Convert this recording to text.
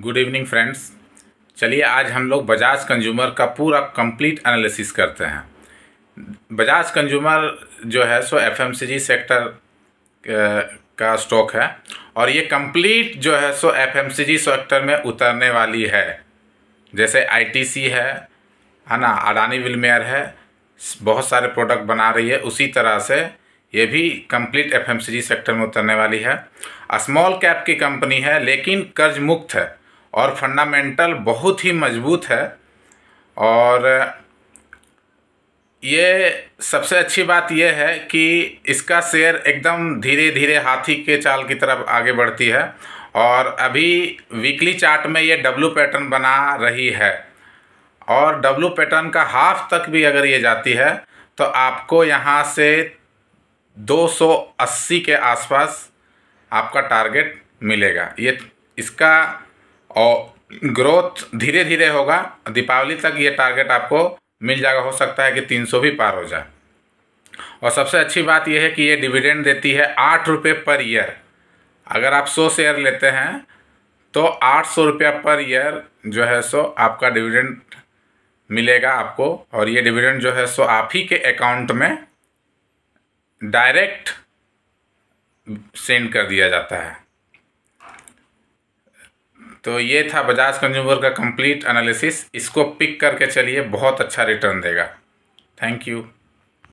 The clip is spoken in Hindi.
गुड इवनिंग फ्रेंड्स चलिए आज हम लोग बजाज कंज्यूमर का पूरा कंप्लीट एनालिसिस करते हैं बजाज कंज्यूमर जो है सो एफएमसीजी सेक्टर का स्टॉक है और ये कंप्लीट जो है सो एफएमसीजी सेक्टर में उतरने वाली है जैसे आईटीसी है है ना अडानी विलमेयर है बहुत सारे प्रोडक्ट बना रही है उसी तरह से ये भी कंप्लीट एफएमसीजी सेक्टर में उतरने वाली है स्मॉल कैप की कंपनी है लेकिन कर्ज मुक्त है और फंडामेंटल बहुत ही मजबूत है और ये सबसे अच्छी बात यह है कि इसका शेयर एकदम धीरे धीरे हाथी के चाल की तरफ आगे बढ़ती है और अभी वीकली चार्ट में ये डब्लू पैटर्न बना रही है और डब्लू पैटर्न का हाफ तक भी अगर ये जाती है तो आपको यहाँ से 280 के आसपास आपका टारगेट मिलेगा ये इसका और ग्रोथ धीरे धीरे होगा दीपावली तक ये टारगेट आपको मिल जाएगा हो सकता है कि तीन सौ भी पार हो जाए और सबसे अच्छी बात यह है कि ये डिविडेंड देती है आठ रुपये पर ईयर अगर आप सौ शेयर लेते हैं तो आठ सौ रुपया पर ईयर जो है सो आपका डिविडेंड मिलेगा आपको और ये डिविडेंड जो है सो आप ही के अकाउंट में डायरेक्ट सेंड कर दिया जाता है तो ये था बजाज कंज्यूमर का कंप्लीट एनालिसिस इसको पिक करके चलिए बहुत अच्छा रिटर्न देगा थैंक यू